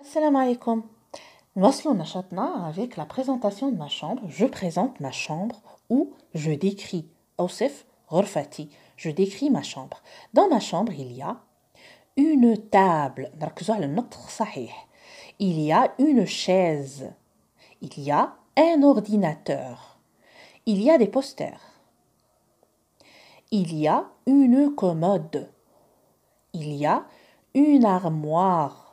Assalamu alaikum. avec la présentation de ma chambre. Je présente ma chambre où je décris Osef Rorfati. Je décris ma chambre. Dans ma chambre, il y a une table. Il y a une chaise. Il y a un ordinateur. Il y a des posters. Il y a une commode. Il y a une armoire.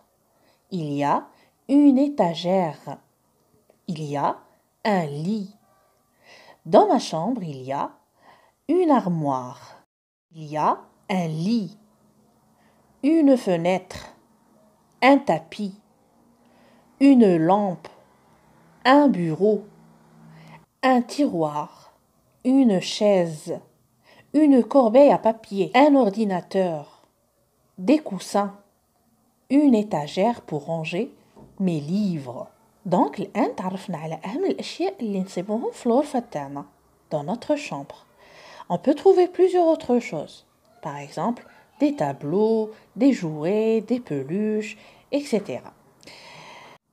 Il y a une étagère. Il y a un lit. Dans ma chambre, il y a une armoire. Il y a un lit. Une fenêtre. Un tapis. Une lampe. Un bureau. Un tiroir. Une chaise. Une corbeille à papier. Un ordinateur. Des coussins une étagère pour ranger mes livres. Donc, à dans notre chambre. On peut trouver plusieurs autres choses. Par exemple, des tableaux, des jouets, des peluches, etc.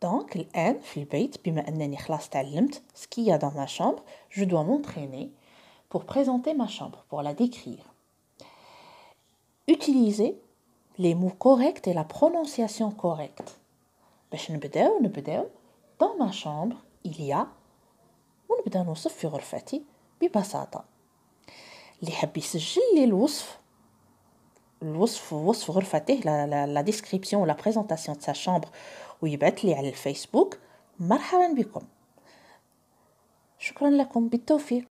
Donc, ce qu'il y a dans ma chambre, je dois m'entraîner pour présenter ma chambre, pour la décrire. Utiliser les mots corrects et la prononciation correcte. Dans ma chambre, il y a. ونبدا نوصف في غرفتي la اللي حاب يسجل لي الوصف الوصف وصف غرفته لا لا la ديسكريبسيون ولا بريزونطاسيون تاع chambre. لي على الفيسبوك مرحبا بكم شكرا لكم